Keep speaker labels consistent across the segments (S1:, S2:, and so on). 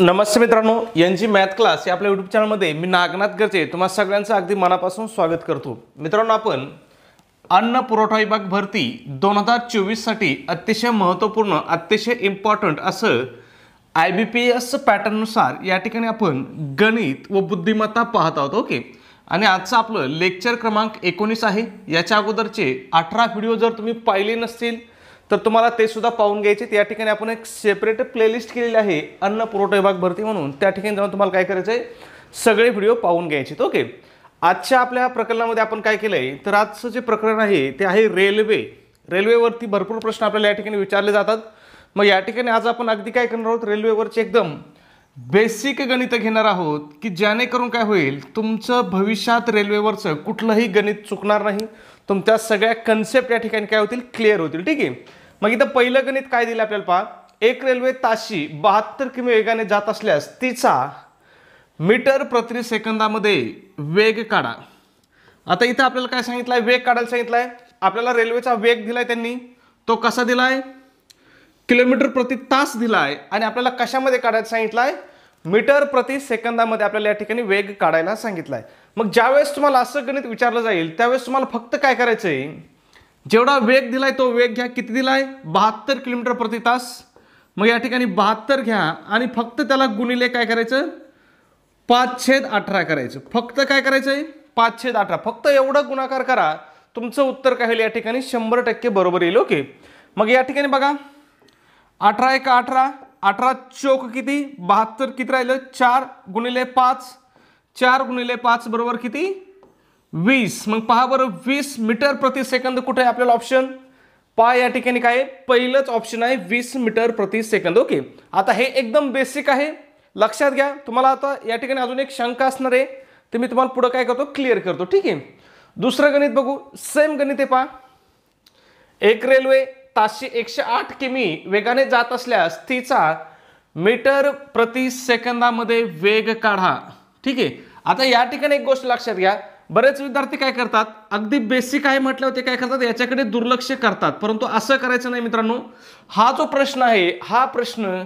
S1: नमस्ते मित्रांनो N G math class या आपल्या यूट्यूब चॅनलमध्ये मी नागनाथ गरजे तुम्हा सगळ्यांचं अगदी मनापासून स्वागत करतो मित्रांनो आपण अन्न पुरवठा विभाग भरती दोन हजार चोवीससाठी अतिशय महत्त्वपूर्ण अतिशय इम्पॉर्टंट असं आय बी पी एस पॅटर्ननुसार या ठिकाणी आपण गणित व बुद्धिमत्ता पाहत आहोत ओके आणि आजचं आपलं लेक्चर क्रमांक एकोणीस आहे याच्या अगोदरचे अठरा व्हिडिओ जर तुम्ही पाहिले नसतील तर तुम्हाला ते सुद्धा पाहून घ्यायचे या ठिकाणी आपण एक सेपरेट प्लेलिस्ट केलेली आहे अन्न पुरवठा विभाग भरती म्हणून त्या ठिकाणी जाऊन तुम्हाला काय करायचं आहे सगळे व्हिडिओ पाहून घ्यायचे ओके आजच्या आपल्या प्रकरणामध्ये आपण काय केलं आहे तर आजचं जे प्रकरण आहे ते आहे रेल्वे रेल्वेवरती भरपूर प्रश्न आपल्याला या ठिकाणी विचारले जातात मग या ठिकाणी आज आपण अगदी काय करणार आहोत रेल्वेवरचे एकदम बेसिक गणित घेणार आहोत की करून काय होईल तुमचं भविष्यात रेल्वेवरचं कुठलंही गणित चुकणार नाही तुमच्या सगळ्या कन्सेप्ट या ठिकाणी काय होतील क्लिअर होतील ठीक आहे मग इथं पहिलं गणित काय दिलं आपल्याला पहा एक रेल्वे ताशी बहात्तर किमी वेगाने जात असल्यास तिचा मीटर प्रति सेकंदामध्ये वेग काढा आता इथं आपल्याला काय सांगितलं वेग काढायला सांगितलंय आपल्याला रेल्वेचा वेग दिलाय त्यांनी तो कसा दिलाय किलोमीटर प्रति तास दिलाय आणि आपल्याला कशामध्ये काढायला सांगितलंय मीटर प्रति सेकंदामध्ये आपल्याला या ठिकाणी वेग काढायला सांगितलंय मग ज्यावेळेस तुम्हाला असं गणित विचारलं जाईल त्यावेळेस तुम्हाला फक्त काय करायचंय जेवढा वेग दिलाय तो वेग घ्या किती दिलाय बहात्तर किलोमीटर प्रति तास मग या ठिकाणी बहात्तर घ्या आणि फक्त त्याला गुणिले काय करायचं पाच छेद अठरा करायचं फक्त काय करायचं आहे पाच छेद अठरा फक्त एवढं गुणाकार करा तुमचं उत्तर काय होईल या ठिकाणी शंभर टक्के बरोबर येईल ओके मग या ठिकाणी बघा अठरा एक अठरा अठरा चोक किती बहात्तर किती राहिलं चार गुणिले पाच चार गुणिले पाच बरोबर किती वीस मग पहा बरं वीस मीटर प्रति सेकंद कुठे आहे आपल्याला ऑप्शन पहा या ठिकाणी काय पहिलंच ऑप्शन आहे वीस मीटर प्रति सेकंद ओके आता हे एकदम बेसिक आहे लक्षात घ्या तुम्हाला आता या ठिकाणी अजून एक शंका असणार आहे ते मी तुम्हाला पुढं काय करतो क्लिअर करतो ठीक आहे दुसरं गणित बघू सेम गणित आहे पहा एक रेल्वे तासशे एकशे आठ किमी वेगाने जात असल्यास तिचा मीटर प्रति सेकंदामध्ये वेग काढा ठीक आहे आता या ठिकाणी एक गोष्ट लक्षात घ्या बरेच विद्यार्थी काय करतात अगदी बेसिक आहे म्हटल्यावर ते काय करतात याच्याकडे दुर्लक्ष करतात परंतु असं करायचं नाही मित्रांनो हा जो प्रश्न आहे हा प्रश्न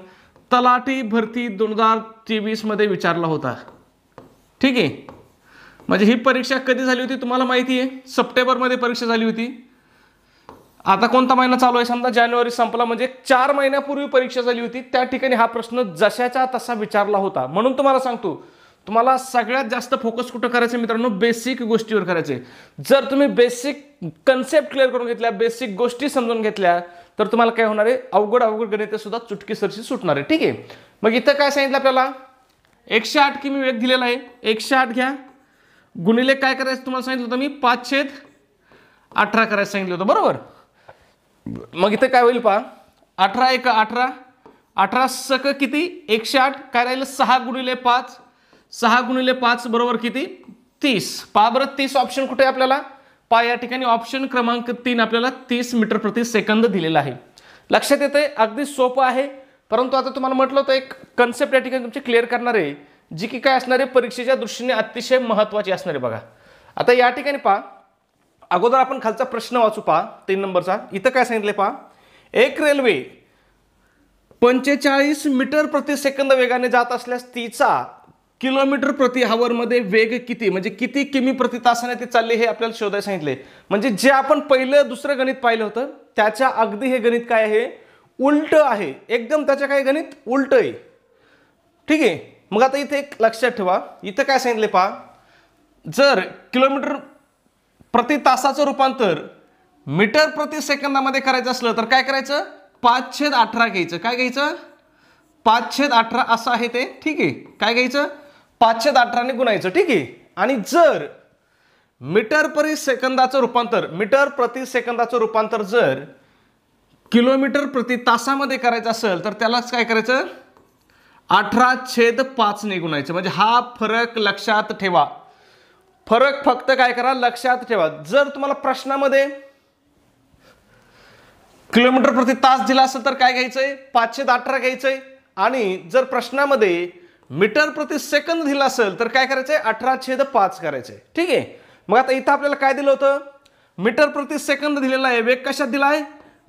S1: तलाठी भरती दोन हजार मध्ये विचारला होता ठीक आहे म्हणजे ही परीक्षा कधी झाली होती तुम्हाला माहिती आहे सप्टेंबरमध्ये परीक्षा झाली होती आता कोणता महिना चालू आहे समजा जानेवारी संपला म्हणजे चार महिन्यापूर्वी परीक्षा झाली होती त्या ठिकाणी हा प्रश्न जशाचा तसा विचारला होता म्हणून तुम्हाला सांगतो तुम्हाला सगळ्यात जास्त फोकस कुठं करायचं मित्रांनो बेसिक गोष्टीवर करायचे जर तुम्ही बेसिक कन्सेप्ट क्लिअर करून घेतल्या बेसिक गोष्टी समजून घेतल्या तर तुम्हाला काय होणार आहे अवघड अवघड गणित सुद्धा चुटकीसरशी सुटणार आहे ठीक आहे मग इथं काय सांगितलं आपल्याला एकशे आठ किमी वेग दिलेला आहे एकशे आठ घ्या गुणिले काय करायचं तुम्हाला सांगितलं होतं मी पाच अठरा करायचं सांगितलं होतं बरोबर मग इथं काय होईल पहा अठरा एक अठरा अठरा सक किती एकशे आठ काय राहिलं सहा गुणिले पाच सहा गुणिले पाच बरोबर किती तीस पा बरं तीस ऑप्शन कुठे आपल्याला पा या ठिकाणी ऑप्शन क्रमांक तीन आपल्याला तीस मीटर प्रति सेकंद दिलेला आहे लक्षात येते अगदी सोपं आहे परंतु आता तुम्हाला म्हटलं होतं एक कन्सेप्ट या ठिकाणी तुमची क्लिअर करणार आहे जी की काय असणार आहे परीक्षेच्या दृष्टीने अतिशय महत्त्वाची असणार आहे बघा आता या ठिकाणी पहा अगोदर आपण खालचा प्रश्न वाचू पहा तीन नंबरचा इथं काय सांगितले पहा एक रेल्वे पंचेचाळीस मीटर प्रति सेकंद वेगाने जात असल्यास तिचा किलोमीटर प्रति हावरमध्ये वेग किती म्हणजे किती किमी प्रति तासाने ते चालले हे आपल्याला शोधायला सांगितले म्हणजे जे आपण पहिलं दुसरं गणित पाहिलं होतं त्याच्या अगदी हे गणित काय आहे उलट आहे एकदम त्याच्या काय गणित उलट आहे ठीक आहे मग आता इथे एक लक्षात ठेवा इथं काय सांगितले पहा जर किलोमीटर प्रति तासाचं रूपांतर मीटर प्रति सेकंदामध्ये करायचं असलं तर काय करायचं छेद अठरा घ्यायचं काय घ्यायचं छेद अठरा असं आहे ते ठीक आहे काय घ्यायचं पाचशे अठराने गुणायचं ठीक आहे आणि जर मीटर प्रति सेकंदाचं रूपांतर मीटर प्रति सेकंदाचं रूपांतर जर किलोमीटर प्रति तासामध्ये करायचं असेल तर त्यालाच काय करायचं अठरा छेद पाचने ने गुणायचं म्हणजे हा फरक लक्षात ठेवा फरक फक्त काय करा लक्षात ठेवा जर तुम्हाला प्रश्नामध्ये किलोमीटर प्रति तास दिला असेल तर काय घ्यायचंय पाचशे अठरा घ्यायचंय आणि जर प्रश्नामध्ये मीटर प्रति सेकंद दिला असेल तर काय करायचंय अठरा छेद पाच करायचे ठीक आहे मग आता इथं आपल्याला काय दिलं होतं मीटर प्रति सेकंद दिलेला आहे वेग कशात दिलाय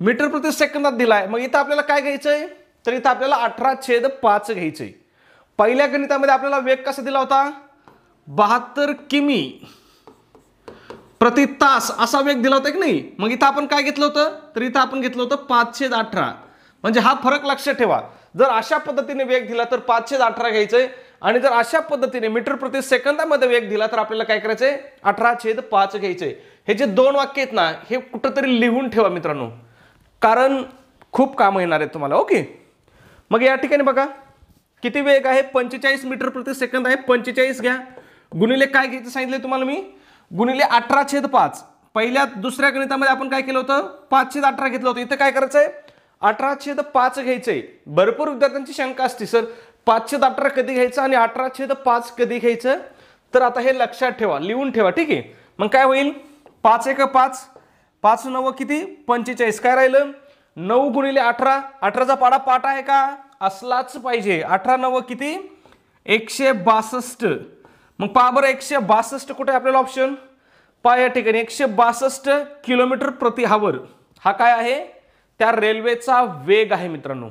S1: मीटर प्रति सेकंदात दिलाय मग इथं आपल्याला काय घ्यायचंय तर इथं आपल्याला अठरा छेद पाच घ्यायचंय पहिल्या गणितामध्ये आपल्याला वेग कसा दिला होता बहात्तर किमी प्रति तास असा वेग दिला होता की नाही मग इथं आपण काय घेतलं होतं तर इथं आपण घेतलं होतं छेद अठरा म्हणजे हा फरक लक्षात ठेवा जर अशा पद्धतीने वेग दिला तर पाचशे अठरा घ्यायचंय आणि जर अशा पद्धतीने मीटर प्रति सेकंदामध्ये वेग दिला तर आपल्याला काय करायचंय अठरा छेद पाच घ्यायचंय हे जे दोन वाक्य आहेत ना हे कुठंतरी लिहून ठेवा मित्रांनो कारण खूप काम येणार आहे तुम्हाला ओके मग या ठिकाणी बघा किती वेग आहे पंचेचाळीस मीटर प्रति सेकंद आहे पंचेचाळीस घ्या गुणिले काय घ्यायचं सांगितलं तुम्हाला मी गुणिले अठरा छेद पाच पहिल्या दुसऱ्या गणितामध्ये आपण काय केलं होतं पाच छेद अठरा घेतलं होतं इथं काय करायचं आहे अठरा छेद पाच घ्यायचंय भरपूर विद्यार्थ्यांची शंका असते सर पाचशे अठरा कधी घ्यायचं आणि अठरा छेद पाच कधी घ्यायचं तर आता हे लक्षात ठेवा लिहून ठेवा ठीक आहे मग काय होईल पाच एक पाच पाच नव किती पंचेचाळीस काय राहिलं नऊ गुणिले अठरा अठराचा पाडा पाठ आहे का असलाच पाहिजे अठरा नव किती एकशे बासष्ट मग पहा बरं एकशे बासष्ट कुठे आपल्याला ऑप्शन पहा या ठिकाणी एकशे बासष्ट किलोमीटर प्रति हावर हा काय आहे त्या रेल्वेचा वेग आहे मित्रांनो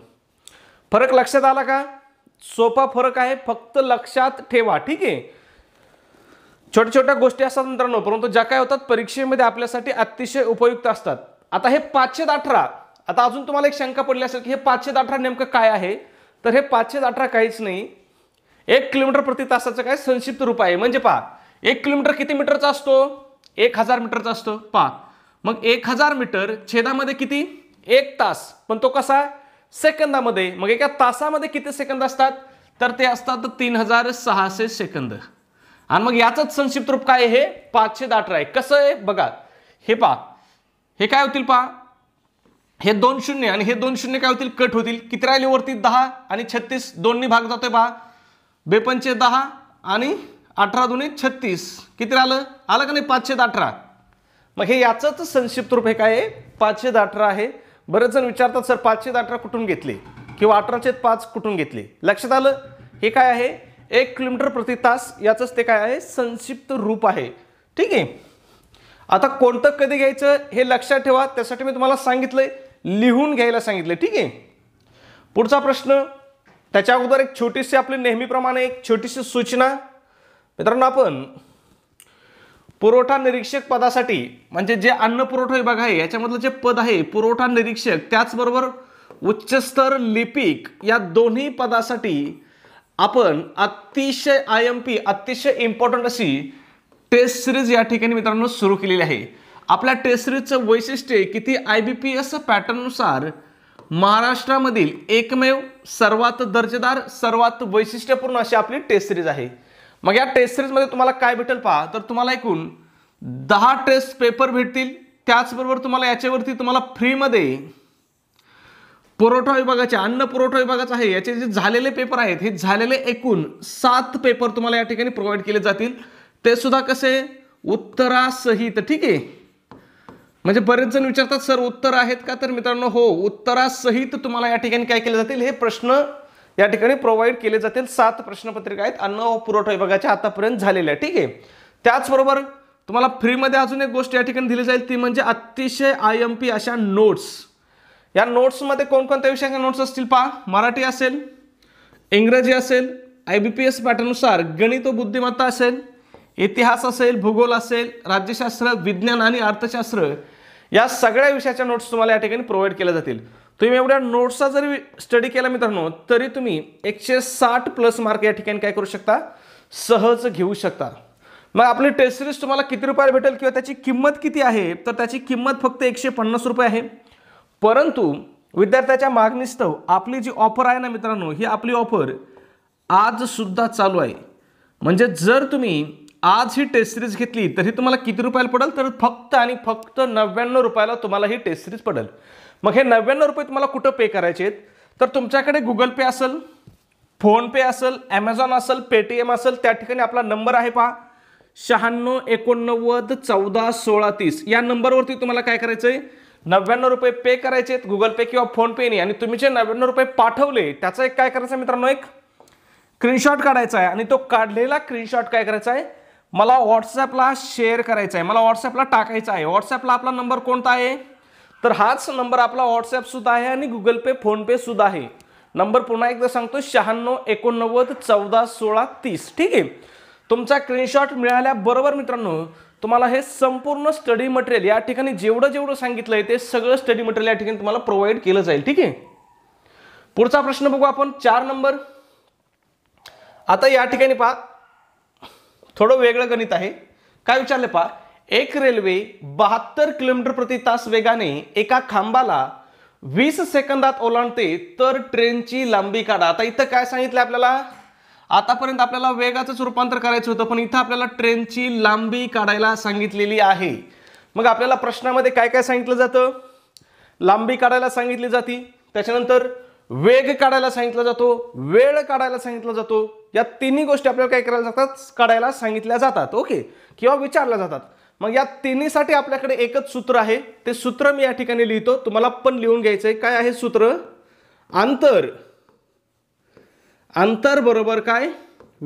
S1: फरक लक्षात आला का सोपा फरक आहे फक्त लक्षात ठेवा ठीक आहे छोट्या छोट्या गोष्टी असतात मित्रांनो परंतु ज्या काय होतात परीक्षेमध्ये आपल्यासाठी अतिशय उपयुक्त असतात आता हे पाचशे अठरा आता अजून तुम्हाला एक शंका पडली असेल की हे पाचशे अठरा नेमकं काय आहे तर हे पाचशे अठरा काहीच नाही एक किलोमीटर प्रति तासाचं काय संक्षिप्त रूप आहे म्हणजे पहा एक किलोमीटर किती मीटरचा असतो एक हजार मीटरचा असतो पहा मग एक हजार मीटर छेदामध्ये किती एक तास पण तो कसा आहे सेकंदामध्ये मग एका तासामध्ये किती सेकंद असतात तर ते असतात तीन हजार सहाशे सेकंद आणि मग याचंच संक्षिप्त रूप काय हे पाचशे अठरा आहे कसं आहे बघा हे पा हे काय होतील पहा हे दोन शून्य आणि हे दोन शून्य काय होतील कट होतील किती राहिले वरती दहा आणि छत्तीस दोन्ही भाग जातोय पहा बेपंचे दहा आणि अठरा दोन्ही छत्तीस किती राहिलं आलं का नाही पाचशे अठरा मग हे याचंच संक्षिप्त रूप हे काय आहे पाचशे अठरा आहे बरेच जण विचारतात सर पाचशे अठरा कुठून घेतले किंवा अठराशे पाच कुठून घेतले लक्षात आलं हे काय आहे एक किलोमीटर प्रति तास याचंच ते काय आहे संक्षिप्त रूप आहे ठीक आहे आता कोणतं कधी घ्यायचं हे लक्षात ठेवा त्यासाठी मी तुम्हाला सांगितलंय लिहून घ्यायला सांगितलं ठीक आहे पुढचा प्रश्न त्याच्या अगोदर एक छोटीशी आपली नेहमीप्रमाणे एक छोटीशी सूचना मित्रांनो आपण पुरवठा निरीक्षक पदासाठी म्हणजे जे अन्न पुरवठा विभाग आहे याच्यामधलं जे पद आहे पुरवठा निरीक्षक त्याचबरोबर उच्चस्तर लिपिक या दोन्ही पदासाठी आपण अतिशय आय एम पी अतिशय इम्पॉर्टंट अशी टेस्ट सिरीज या ठिकाणी मित्रांनो सुरू केलेली आहे आपल्या टेस्ट सिरीजचं वैशिष्ट्य किती आय बी पी एस पॅटर्ननुसार महाराष्ट्रामधील एकमेव सर्वात दर्जेदार सर्वात वैशिष्ट्यपूर्ण अशी आपली टेस्ट सिरीज आहे मग या टेस्ट सिरीजमध्ये तुम्हाला काय भेटेल पहा तर तुम्हाला एकूण दहा टेस्ट पेपर भेटतील त्याचबरोबर तुम्हाला याच्यावरती तुम्हाला फ्रीमध्ये पुरवठा विभागाच्या अन्न पुरवठा विभागाचा आहे याचे जे झालेले पेपर आहेत हे झालेले एकूण सात पेपर तुम्हाला या ठिकाणी प्रोव्हाइड केले जातील ते सुद्धा कसे उत्तरासहित ठीक आहे म्हणजे बरेच जण विचारतात सर उत्तर आहेत का तर मित्रांनो हो उत्तरासहित तुम्हाला या ठिकाणी काय केले जातील हे प्रश्न या ठिकाणी प्रोव्हाइड केले जातील सात प्रश्नपत्रिका आहेत अन्न व पुरवठा विभागाच्या आतापर्यंत झालेल्या ठीक आहे त्याचबरोबर तुम्हाला फ्रीमध्ये अजून एक गोष्ट या ठिकाणी दिली जाईल ती म्हणजे अतिशय आय एम पी अशा नोट्स या नोट्समध्ये कोणकोणत्या विषयाच्या नोट्स असतील पहा मराठी असेल इंग्रजी असेल आय बी पी एस पॅटर्ननुसार गणित व बुद्धिमत्ता असेल इतिहास असेल भूगोल असेल राज्यशास्त्र विज्ञान आणि अर्थशास्त्र या सगळ्या विषयाच्या नोट्स तुम्हाला या ठिकाणी प्रोव्हाइड केल्या जातील तुम्ही एवढ्या नोट्सचा जरी स्टडी केला मित्रांनो तरी तुम्ही एकशे साठ प्लस मार्क या ठिकाणी काय करू शकता सहज घेऊ शकता मग आपली टेस्ट सिरीज तुम्हाला किती रुपयाला भेटेल किंवा त्याची किंमत किती आहे तर त्याची किंमत फक्त एकशे पन्नास रुपये आहे परंतु विद्यार्थ्याच्या मागणीस्तव आपली जी ऑफर आहे ना मित्रांनो ही आपली ऑफर आज सुद्धा चालू आहे म्हणजे जर तुम्ही आज ही टेस्ट सिरीज घेतली तर ही तुम्हाला किती रुपयाला पडेल तर फक्त आणि फक्त नव्याण्णव रुपयाला तुम्हाला ही टेस्ट सिरीज पडेल मग हे नव्याण्णव रुपये तुम्हाला कुठं पे करायचे आहेत तर तुमच्याकडे गुगल पे असेल फोनपे असेल ॲमेझॉन असेल पेटीएम असेल त्या ठिकाणी आपला नंबर आहे पहा शहाण्णव एकोणनव्वद चौदा सोळा तीस या नंबरवरती तुम्हाला काय करायचं आहे नव्याण्णव रुपये पे करायचे आहेत गुगल पे किंवा फोनपेने आणि तुम्ही जे नव्याण्णव रुपये पाठवले त्याचा एक काय करायचं आहे मित्रांनो एक स्क्रीनशॉट काढायचा आहे आणि तो काढलेला स्क्रीनशॉट काय करायचा आहे मला व्हॉट्सॲपला शेअर करायचा आहे मला व्हॉट्सॲपला टाकायचा आहे व्हॉट्सॲपला आपला नंबर कोणता आहे तर हाच नंबर आपला व्हॉट्सॲपसुद्धा आहे आणि गुगल पे फोनपेसुद्धा आहे नंबर पुन्हा एकदा सांगतो शहाण्णव एकोणनव्वद चौदा सोळा तीस ठीक आहे तुमचा स्क्रीनशॉट बरोबर मित्रांनो तुम्हाला हे संपूर्ण स्टडी मटेरियल या ठिकाणी जेवढं जेवढं सांगितलं आहे ते सगळं स्टडी मटेरियल या ठिकाणी तुम्हाला प्रोव्हाइड केलं जाईल ठीक आहे पुढचा प्रश्न बघू आपण चार नंबर आता या ठिकाणी पहा थोडं वेगळं गणित आहे काय विचारलं पहा एक रेल्वे बहात्तर किलोमीटर प्रति तास वेगाने एका खांबाला वीस सेकंदात ओलांडते तर ट्रेनची लांबी काढा आता इथं काय सांगितलं आपल्याला आतापर्यंत आपल्याला वेगाचंच रूपांतर करायचं होतं पण इथं आपल्याला ट्रेनची लांबी काढायला सांगितलेली आहे मग आपल्याला प्रश्नामध्ये काय काय सांगितलं जातं लांबी काढायला सांगितली जाते त्याच्यानंतर वेग काढायला सांगितला जातो वेळ काढायला सांगितला जातो या तिन्ही गोष्टी आपल्याला काय करायला जातात काढायला सांगितल्या जातात ओके किंवा विचारल्या जातात मग या तिन्हीसाठी आपल्याकडे एकच सूत्र आहे ते सूत्र मी या ठिकाणी लिहितो तुम्हाला पण लिहून घ्यायचं आहे काय आहे सूत्र अंतर अंतर बरोबर काय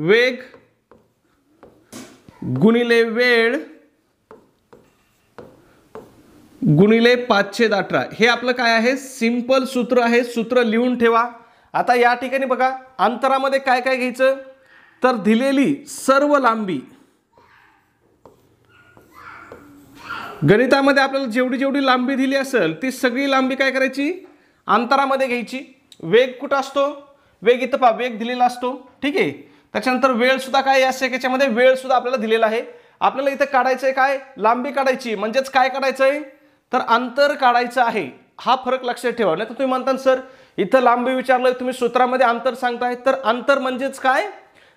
S1: वेग गुणिले वेळ गुणिले पाचशे अठरा हे आपलं काय आहे सिंपल सूत्र आहे सूत्र लिहून ठेवा आता या ठिकाणी बघा अंतरामध्ये काय काय घ्यायचं तर दिलेली सर्व लांबी गणितामध्ये आपल्याला जेवढी जेवढी लांबी दिली असेल ती सगळी लांबी काय करायची अंतरामध्ये घ्यायची वेग कुठं असतो वेग इथं पहा वेग दिलेला असतो ठीक आहे त्याच्यानंतर वेळसुद्धा काय असते याच्यामध्ये वेळसुद्धा आपल्याला दिलेला आहे आपल्याला इथं काढायचं आहे काय लांबी काढायची म्हणजेच काय काढायचं आहे तर अंतर काढायचं आहे हा फरक लक्षात ठेवा नाही तर तुम्ही म्हणता सर इथं लांबी विचारलं तुम्ही सूत्रामध्ये अंतर सांगताय तर अंतर म्हणजेच काय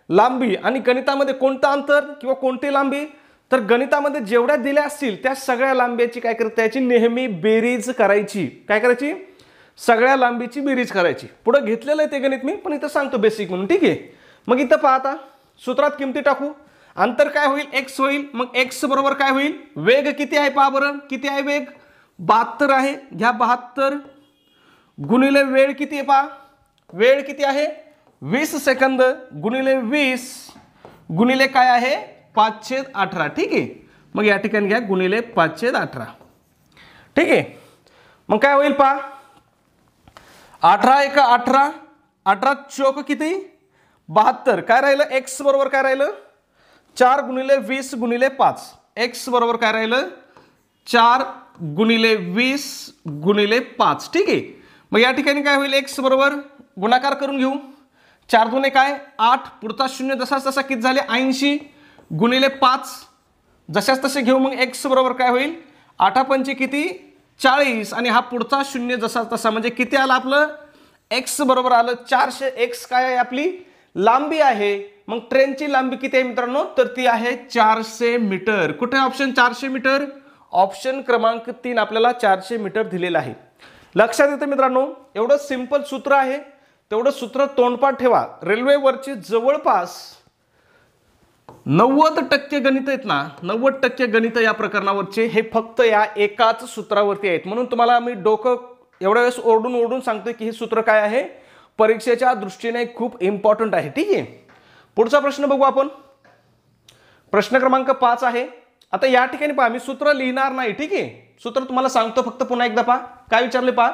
S1: लांबी आणि गणितामध्ये कोणतं अंतर किंवा कोणती लांबी तर गणितामध्ये जेवढ्या दिल्या असतील त्या सगळ्या लांबीची काय करायची नेहमी बेरीज करायची काय करायची सगळ्या लांबीची बेरीज करायची पुढं घेतलेलं आहे ते गणित मी पण इथं सांगतो बेसिक म्हणून ठीक आहे मग इथं पाहता सूत्रात किमती टाकू अंतर काय होईल एक्स होईल मग एक्स बरोबर काय होईल वेग किती आहे पहा बरं किती आहे वेग बहात्तर आहे घ्या बहात्तर गुणिले वेळ किती आहे पहा वेळ किती आहे वीस सेकंद गुणिले वीस गुणिले काय आहे पाचशेद अठरा ठीक आहे मग या ठिकाणी घ्या गुणिले पाचशे अठरा ठीक आहे मग काय होईल पा अठरा एक अठरा अठरा चौक किती बहात्तर काय राहिलं एक्स बरोबर काय राहिलं चार गुणिले वीस गुणिले पाच एक्स बरोबर काय राहिलं चार गुणिले वीस गुणिले पाच ठीक आहे मग या ठिकाणी काय होईल एक्स बरोबर गुणाकार करून घेऊ चार दोन काय आठ पुढचा शून्य जसा तसा किती झाले ऐंशी गुणिले पाच जशाच तसे घेऊ मग एक्स बरोबर काय होईल आठापंचे किती चाळीस आणि हा पुढचा शून्य जसा तसा म्हणजे किती आला आपलं एक्स बरोबर आलं चारशे एक्स काय आहे आपली लांबी आहे मग ट्रेनची लांबी किती आहे मित्रांनो तर ती आहे चारशे मीटर कुठे ऑप्शन चारशे मीटर ऑप्शन क्रमांक तीन आपल्याला चारशे मीटर दिलेला आहे लक्षात येतं मित्रांनो एवढं सिंपल सूत्र आहे तेवढं सूत्र तोंडपाठ ठेवा रेल्वेवरची जवळपास नव्वद टक्के गणित आहेत ना नव्वद टक्के गणित या प्रकरणावरचे हे फक्त या एकाच सूत्रावरती आहेत म्हणून तुम्हाला मी डोकं एवढ्या वेळेस ओरडून ओरडून सांगतोय की हे सूत्र काय आहे परीक्षेच्या दृष्टीने खूप इम्पॉर्टंट आहे ठीक आहे पुढचा प्रश्न बघू आपण प्रश्न क्रमांक पाच आहे आता या ठिकाणी पहा मी सूत्र लिहिणार नाही ठीक आहे सूत्र तुम्हाला सांगतो फक्त पुन्हा एकदा पहा काय विचारले पहा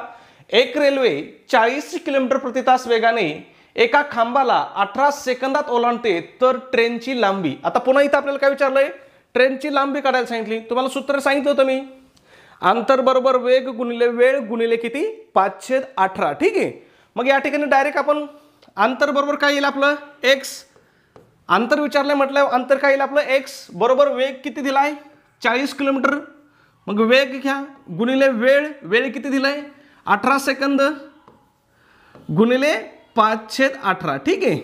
S1: एक रेल्वे चाळीस किलोमीटर प्रति तास वेगाने एका खांबाला अठरा सेकंदात ओलांडते तर ट्रेनची लांबी आता पुन्हा इथं आपल्याला काय विचारलंय ट्रेनची लांबी काढायला सांगितली तुम्हाला सूत्र सांगितलं होतं मी अंतर बरोबर वेग गुणिले वेळ गुणिले किती पाचशे अठरा ठीक आहे मग या ठिकाणी डायरेक्ट आपण अंतर बरोबर काय येईल आपलं एक्स अंतर विचारलं म्हटल्यावर अंतर काय येईल आपलं एक्स बरोबर वेग किती दिलाय चाळीस किलोमीटर मग वेग घ्या गुणिले वेळ वेळ किती दिलाय अठरा सेकंद गुणिले पाच छेद अठरा ठीक आहे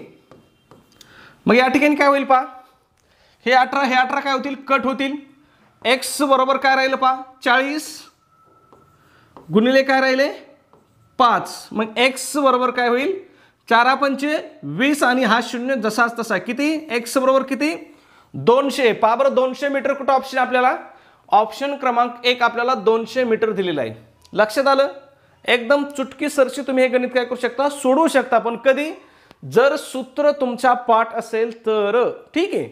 S1: मग या ठिकाणी काय होईल पा हे अठरा हे अठरा काय होतील कट होतील एक्स बरोबर काय राहिलं पा चाळीस गुणिले काय राहिले पाच मग एक्स बरोबर काय होईल चारा पंचे वीस आणि हा शून्य जसाच तसा किती एक्स बरोबर किती दोनशे पा बरं दोनशे मीटर कुठं ऑप्शन आपल्याला ऑप्शन क्रमांक एक आपल्याला दोनशे मीटर दिलेला आहे लक्षात आलं एकदम चुटकीसरशी तुम्ही हे गणित काय करू शकता सोडवू शकता पण कधी जर सूत्र तुमचा पाठ असेल तर ठीक आहे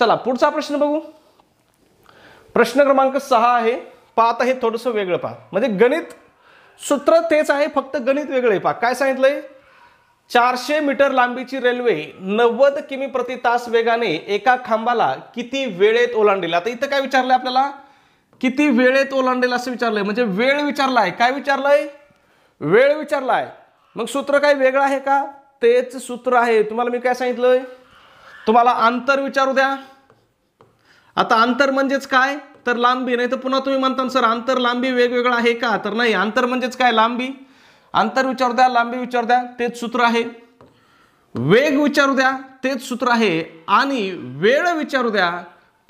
S1: चला पुढचा प्रश्न बघू प्रश्न क्रमांक सहा आहे पाहत आहे थोडस वेगळं पहा म्हणजे गणित सूत्र तेच आहे फक्त गणित वेगळं आहे काय सांगितलंय चारशे मीटर लांबीची रेल्वे नव्वद किमी प्रति तास वेगाने एका खांबाला किती वेळेत ओलांडेल आता इथं काय विचारलंय आपल्याला किती वेळेत ओलांडेल असं विचारलंय म्हणजे वेळ विचारलाय काय विचारलंय वेळ विचारलाय मग सूत्र काय वेगळं आहे का तेच सूत्र आहे तुम्हाला मी काय सांगितलंय तुम्हाला अंतर विचारू द्या आता अंतर म्हणजेच काय तर लांबी नाही तर पुन्हा तुम्ही म्हणता सर अंतर लांबी वेगवेगळं आहे का तर नाही अंतर म्हणजेच काय लांबी अंतर विचारू द्या लांबी विचारू द्या तेच सूत्र आहे वेग विचारू द्या तेच सूत्र आहे आणि वेळ विचारू द्या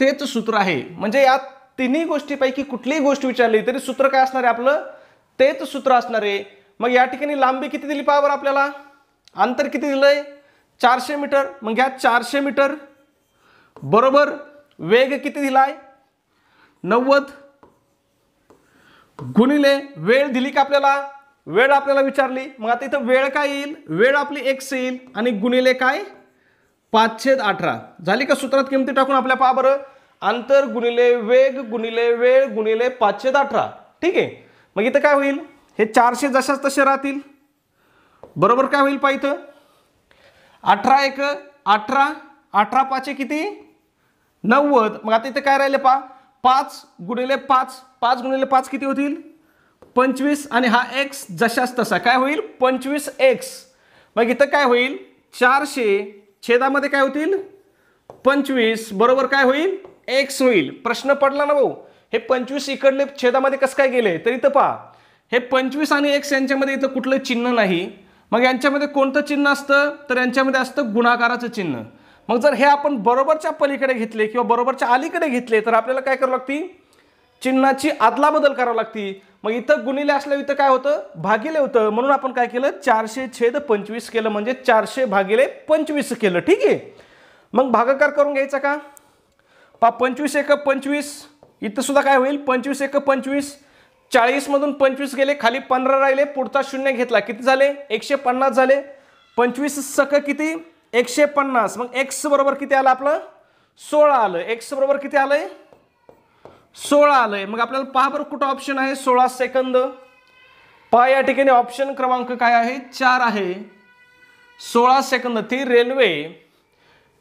S1: तेच सूत्र आहे म्हणजे यात तिन्ही गोष्टीपैकी कुठलीही गोष्ट विचारली तरी सूत्र काय असणार आहे आपलं तेच सूत्र असणार आहे मग या ठिकाणी लांबी किती दिली पाहावर आपल्याला अंतर किती दिलं आहे चारशे मीटर मग या चारशे मीटर बरोबर वेग किती दिलाय नव्वद गुणिले वेळ दिली का आपल्याला वेळ आपल्याला विचारली मग आता इथं वेळ काय येईल वेळ आपली एक्स येईल आणि गुणिले काय पाचशे अठरा झाली का सूत्रात किमती टाकून आपल्या पहा बरं अंतर गुणिले वेग गुणिले वेळ गुणिले पाचशे अठरा ठीक आहे मग इथं काय होईल हे चारशे जशाच तसे राहतील बरोबर काय होईल पा इथं अठरा एक अठरा अठरा पाचशे किती नव्वद मग आता इथं काय राहिले पा पाच गुणिले पाच पाच गुणिले पाच किती होतील पंचवीस आणि हा एक्स जशाच तसा काय होईल पंचवीस एक्स मग इथं काय होईल चारशे छेदामध्ये काय होतील पंचवीस बरोबर काय होईल एक्स होईल प्रश्न पडला ना भाऊ हे पंचवीस इकडले छेदामध्ये कसं काय गेले तर इथं पहा हे पंचवीस आणि एक्स यांच्यामध्ये इथं कुठलं चिन्ह नाही मग यांच्यामध्ये कोणतं चिन्ह असतं तर यांच्यामध्ये असतं गुणाकाराचं चिन्ह मग जर हे आपण बरोबरच्या पलीकडे घेतले किंवा बरोबरच्या अलीकडे घेतले तर आपल्याला काय करावं लागते चिन्हाची अदलाबदल करावं लागती मग इथं गुणिले असल्या इथं काय होतं भागिले होतं म्हणून आपण काय केलं चारशे छेद पंचवीस केलं म्हणजे चारशे भागिले पंचवीस केलं ठीक आहे मग भागाकार करून घ्यायचा का पहा पंचवीस एक पंचवीस इथं सुद्धा काय होईल पंचवीस एक पंचवीस चाळीसमधून पंचवीस गेले खाली पंधरा राहिले पुढचा शून्य घेतला किती झाले एकशे पन्नास झाले पंचवीस सक किती एकशे पन्नास मग एक्स बरोबर किती आलं आपलं सोळा आलं एक्स बरोबर किती आलंय सोळा आलंय मग आपल्याला पहा बरं कुठं ऑप्शन आहे सोळा सेकंद पहा या ठिकाणी ऑप्शन क्रमांक काय आहे चार आहे सोळा सेकंद ती रेल्वे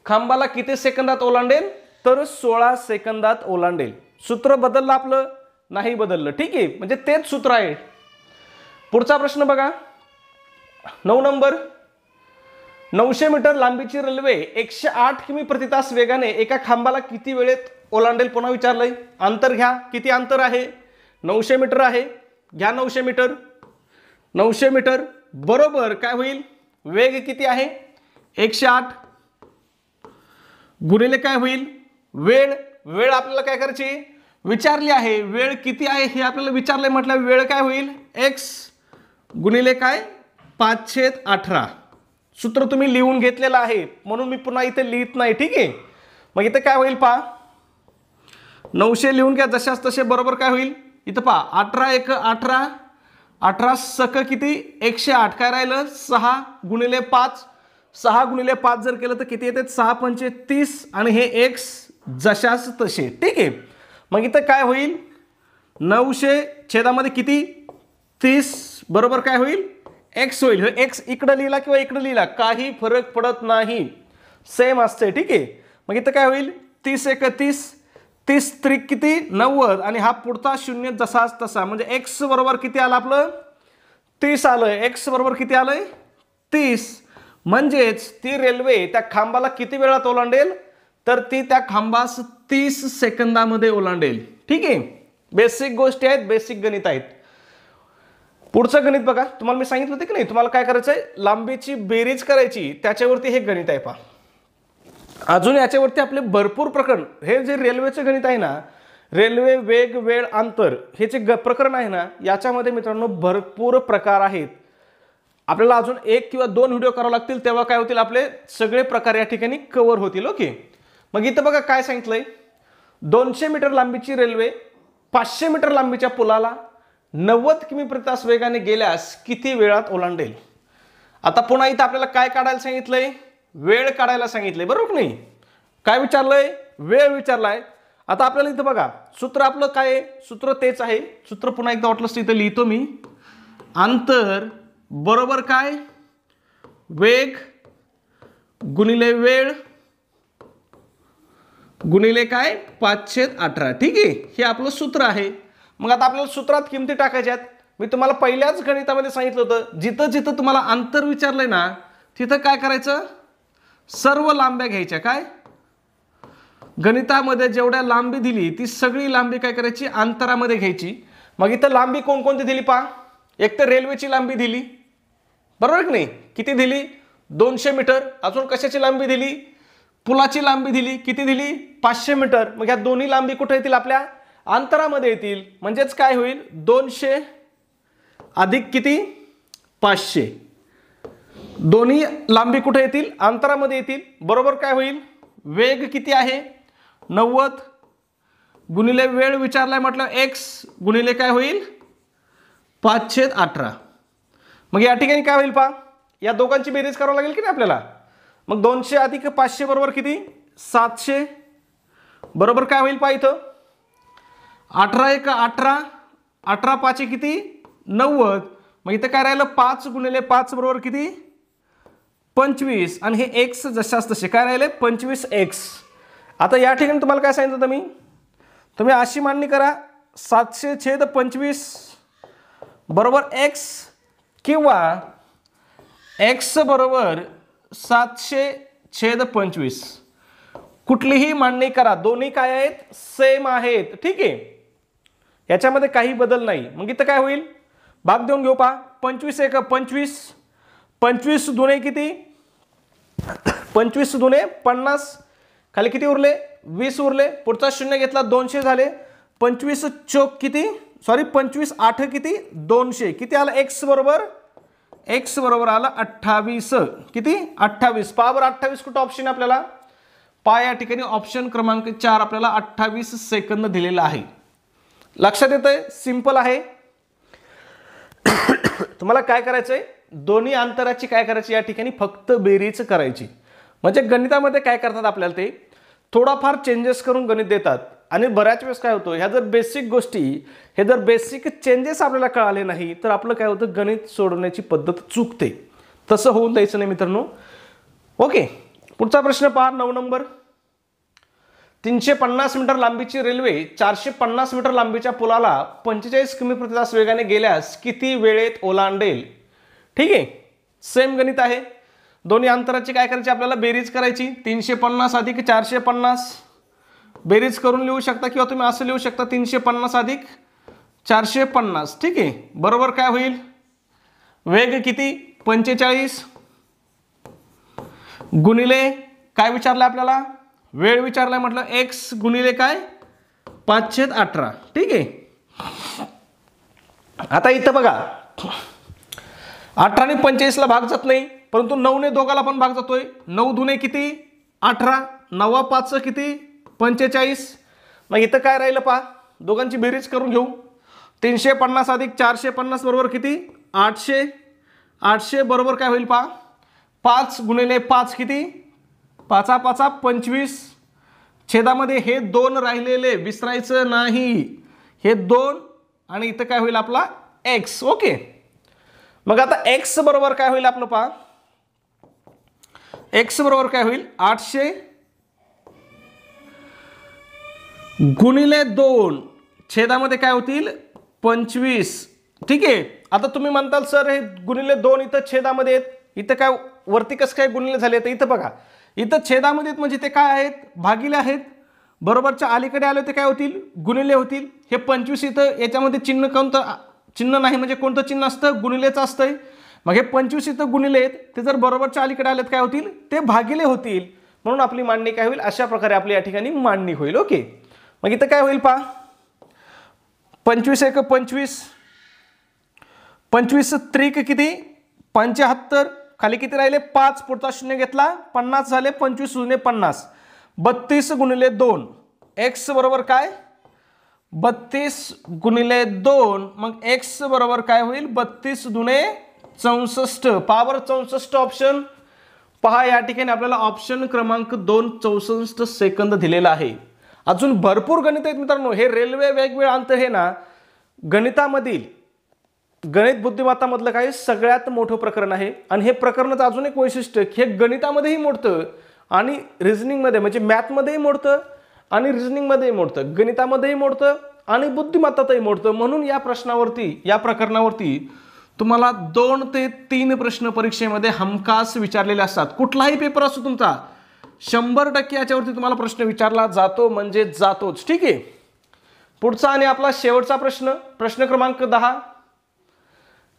S1: खांबाला किती सेकंदात ओलांडेल तर सोळा सेकंदात ओलांडेल सूत्र बदललं आपलं नाही बदललं ठीक आहे म्हणजे तेच सूत्र आहे पुढचा प्रश्न बघा नऊ नंबर नऊशे मीटर लांबीची रेल्वे एकशे आठ किमी तास वेगाने एका खांबाला किती वेळेत ओलांडेल पुन्हा विचारलंय अंतर घ्या किती अंतर आहे नऊशे मीटर आहे घ्या नऊशे मीटर नऊशे मीटर बरोबर काय होईल वेग किती आहे एकशे आठ गुणिले काय होईल वेळ वेळ आपल्याला काय करायची विचारली आहे वेळ किती आहे हे आपल्याला विचारले म्हटलं वेळ काय होईल एक्स गुणिले काय पाचशे अठरा सूत्र तुम्ही लिहून घेतलेलं आहे म्हणून मी पुन्हा इथे लिहित नाही ठीक आहे मग इथं काय होईल पहा नऊशे लिहून घ्या जशाच तसे बरोबर काय होईल इथं पहा अठरा एक अठरा अठरा सक किती एकशे आठ काय राहिलं सहा गुणिले पाच सहा गुणिले पाच जर केलं तर किती येते सहा पंचे तीस आणि हे एक्स जशास तसे ठीक आहे मग इथं काय होईल नऊशे छेदामध्ये किती तीस बरोबर काय होईल एक्स होईल एक्स इकडं लिहिला किंवा इकडं लिहिला काही फरक पडत नाही सेम असते ठीक आहे मग इथं काय होईल तीस एकतीस तीस त्रिक किती नव्वद आणि हा पुढचा शून्य जसाच तसा म्हणजे एक्स बरोबर किती आलं आपलं तीस आलं एक्स बरोबर किती आलं तीस म्हणजेच ती रेल्वे त्या खांबाला किती वेळात ओलांडेल तर ती त्या खांबास तीस सेकंदामध्ये ओलांडेल ठीक आहे बेसिक गोष्टी आहेत बेसिक गणित आहेत पुढचं गणित बघा तुम्हाला मी सांगितलं होतं की नाही तुम्हाला काय करायचं आहे लांबीची बेरीज करायची त्याच्यावरती हे गणित आहे पहा अजून याच्यावरती आपले भरपूर प्रकरण हे जे रेल्वेचं गणित आहे ना रेल्वे वेग वेळ अंतर हे जे ग प्रकरण आहे ना याच्यामध्ये मित्रांनो भरपूर प्रकार आहेत आपल्याला अजून एक किंवा दोन व्हिडिओ करावे लागतील तेव्हा काय होतील आपले सगळे प्रकार या ठिकाणी कव्हर होतील ओके मग इथं बघा काय सांगितलंय दोनशे मीटर लांबीची रेल्वे पाचशे मीटर लांबीच्या पुलाला नव्वद किमी तास वेगाने गेल्यास किती वेळात ओलांडेल आता पुन्हा इथं आपल्याला काय काढायला सांगितलंय वेळ काढायला सांगितलंय बरोबर नाही काय विचारलंय वेळ विचारलाय आता आपल्याला इथं बघा सूत्र आपलं काय सूत्र तेच आहे सूत्र पुन्हा एकदा वाटलं इथं लिहितो मी अंतर बरोबर काय वेग गुणिले वेळ गुणिले काय पाचशे अठरा ठीक आहे हे आपलं सूत्र आहे मग आता आपल्याला सूत्रात किमती टाकायच्या आहेत मी तुम्हाला पहिल्याच गणितामध्ये सांगितलं होतं जिथं जिथं तुम्हाला अंतर विचारलंय ना तिथं काय करायचं सर्व लांब्या घ्यायच्या काय गणितामध्ये जेवढ्या लांबी दिली ती सगळी लांबी काय करायची अंतरामध्ये घ्यायची मग इथं लांबी कोणकोणती दिली पहा एक तर रेल्वेची लांबी दिली बरोबर की नाही किती दिली दोनशे मीटर अजून कशाची लांबी दिली पुलाची लांबी दिली किती दिली पाचशे मीटर मग या दोन्ही लांबी कुठे येतील आपल्या अंतरामध्ये येतील म्हणजेच काय होईल दोनशे अधिक किती पाचशे दोन्ही लांबी कुठे येतील अंतरामध्ये येतील बरोबर काय होईल वेग किती आहे नव्वद गुणिले वेळ विचारलाय म्हटलं एक्स गुणिले काय होईल पाचशे अठरा मग या ठिकाणी काय होईल पा या दोघांची बेरीज करावं लागेल की नाही आपल्याला मग दोनशे अधिक पाचशे बरोबर किती सातशे बरोबर काय होईल पा इथं अठरा एक अठरा अठरा पाचशे किती नव्वद मग इथं काय राहिलं पाच गुणिले पाच बरोबर किती पंचवीस आणि हे एक्स जशास तसे काय राहिले पंचवीस एक्स आता या ठिकाणी तुम्हाला काय सांगितलं तुम्ही मी तुम्ही अशी मांडणी करा सातशे छेद पंचवीस बरोबर एक्स किंवा एक्स बरोबर सातशे छेद पंचवीस कुठलीही मांडणी करा दोन्ही काय आहेत सेम आहेत ठीक आहे याच्यामध्ये काही बदल नाही मग इथं काय होईल भाग देऊन घेऊ पहा पंचवीस एक पंचवीस पंचवीस दुने किती पंचवीस दुने पन्नास खाली किती उरले वीस उरले पुढचा शून्य घेतला दोनशे झाले पंचवीस चोक किती सॉरी पंचवीस आठ किती दोनशे किती आला एक्स बरोबर एक्स बरोबर आलं अठ्ठावीस किती अठ्ठावीस पावर अठ्ठावीस कुठं ऑप्शन आपल्याला पा या ठिकाणी ऑप्शन क्रमांक चार आपल्याला अठ्ठावीस सेकंद दिलेला आहे लक्षात आहे सिंपल आहे तुम्हाला काय करायचंय दोन्ही अंतराची काय करायची या ठिकाणी फक्त बेरीज करायची म्हणजे गणितामध्ये काय करतात आपल्याला ते थोडाफार चेंजेस करून गणित देतात आणि बऱ्याच वेळेस काय होतं ह्या जर बेसिक गोष्टी हे जर बेसिक चेंजेस आपल्याला कळाले नाही तर आपलं काय होतं गणित सोडवण्याची पद्धत चुकते तसं होऊन द्यायचं नाही मित्रांनो ओके पुढचा प्रश्न पहा नऊ नंबर तीनशे पन्नास मीटर लांबीची रेल्वे चारशे पन्नास मीटर लांबीच्या पुलाला पंचेचाळीस किमी प्रतितास वेगाने गेल्यास किती वेळेत ओलांडेल ठीक आहे सेम गणित आहे दोन्ही अंतराची काय करायची आपल्याला बेरीज करायची तीनशे पन्नास अधिक चारशे पन्नास बेरीज करून लिहू शकता किंवा तुम्ही असं लिहू शकता तीनशे पन्नास अधिक चारशे पन्नास ठीक आहे बरोबर काय होईल वेग किती पंचेचाळीस गुणिले काय विचारलं आपल्याला वेळ विचारला म्हटलं एक्स गुणिले काय पाचशे अठरा ठीक आहे आता इथं बघा अठरा आणि पंचेचाळीसला भाग जात नाही परंतु नऊने दोघाला पण भाग जातोय नऊ दुने किती अठरा नवा पाच किती पंचेचाळीस मग इथं काय राहिलं पहा दोघांची बेरीज करून घेऊ तीनशे पन्नास अधिक चारशे पन्नास बरोबर किती आठशे आठशे बरोबर काय होईल पहा पाच गुणिले पाच किती पाचा पाचा पंचवीस छेदामध्ये हे दोन राहिलेले विसरायचं नाही हे दोन आणि इथं काय होईल आपला एक्स ओके मग आता एक्स बरोबर काय होईल आपलं पहा एक्स बरोबर काय होईल आठशे गुणिले दोन छेदामध्ये काय होतील पंचवीस ठीक आहे आता तुम्ही म्हणताल सर हे गुणिले दोन इथं छेदामध्ये आहेत इथं काय वरती कसं काय गुणिले झाले तर इथं बघा इथं छेदामध्ये आहेत म्हणजे ते काय आहेत भागिले आहेत बरोबरच्या अलीकडे आले ते काय होतील गुणिले होतील हे पंचवीस इथं याच्यामध्ये चिन्ह कोणतं चिन्ह नाही म्हणजे कोणतं चिन्ह असतं गुणिलेचं असतंय मग हे पंचवीस इथं गुणिले आहेत ते जर बरोबरच्या अलीकडे आलेत काय होतील ते भागिले होतील म्हणून आपली मांडणी काय होईल अशा प्रकारे आपली या ठिकाणी मांडणी होईल ओके मग इथं काय होईल पहा पंचवीस एक पंचवीस पंचवीस त्रिक किती पंच्याहत्तर खाली किती राहिले पाच पुढचा शून्य घेतला पन्नास झाले पंचवीस शून्य पन्नास बत्तीस गुणिले दोन एक्स बरोबर काय बत्तीस गुणिले दोन मग एक्स बरोबर काय होईल बत्तीस दुने चौसष्ट पावर चौसष्ट ऑप्शन पहा या ठिकाणी आपल्याला ऑप्शन क्रमांक दोन चौसष्ट सेकंद दिलेला आहे अजून भरपूर गणित आहेत मित्रांनो हे रेल्वे वेगवेगळं अंतर हे ना गणितामधील गणित बुद्धिमत्तामधलं काय सगळ्यात मोठं प्रकरण आहे आणि हे प्रकरणाचं अजून एक वैशिष्ट्य हे गणितामध्येही मोडतं आणि रिझनिंगमध्ये म्हणजे मॅथमध्येही मोडतं आणि रिझनिंगमध्येही मोडतं गणितामध्येही मोडतं आणि बुद्धिमत्तातही मोडतं म्हणून या प्रश्नावरती या प्रकरणावरती तुम्हाला दोन ते तीन प्रश्न परीक्षेमध्ये हमखास विचारलेले असतात कुठलाही पेपर असो तुमचा शंभर टक्के याच्यावरती तुम्हाला प्रश्न विचारला जातो म्हणजे जातोच ठीक आहे पुढचा आणि आपला शेवटचा प्रश्न प्रश्न क्रमांक दहा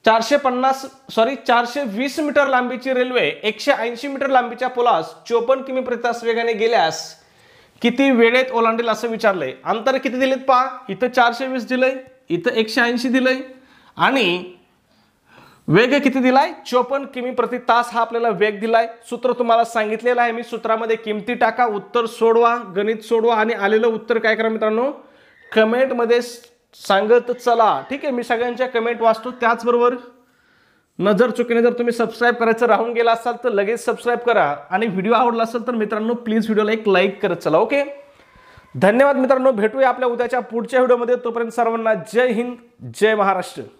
S1: चारशे पन्नास सॉरी चारशे वीस मीटर लांबीची रेल्वे एकशे ऐंशी मीटर लांबीच्या पुलास चोपन्न किमी प्रतितास वेगाने गेल्यास किती वेळेत ओलांडेल असं विचारलंय अंतर किती दिलेत पहा इथं चारशे वीस दिलंय इथं एकशे ऐंशी दिलंय आणि वेग किती दिलाय चोपन्न किमी प्रति तास हा आपल्याला वेग दिलाय सूत्र तुम्हाला सांगितलेलं आहे मी सूत्रामध्ये किमती टाका उत्तर सोडवा गणित सोडवा आणि आलेलं उत्तर काय करा मित्रांनो कमेंटमध्ये सांगत चला ठीक आहे मी सगळ्यांच्या कमेंट वाचतो त्याचबरोबर नजर चुकीने जर तुम्ही सबस्क्राईब करायचं राहून गेला असाल तर लगेच सबस्क्राईब करा आणि व्हिडिओ आवडला असेल तर मित्रांनो प्लीज व्हिडिओला एक लाईक करत चला ओके धन्यवाद मित्रांनो भेटूया आपल्या उद्याच्या पुढच्या व्हिडिओमध्ये तोपर्यंत सर्वांना जय हिंद जय महाराष्ट्र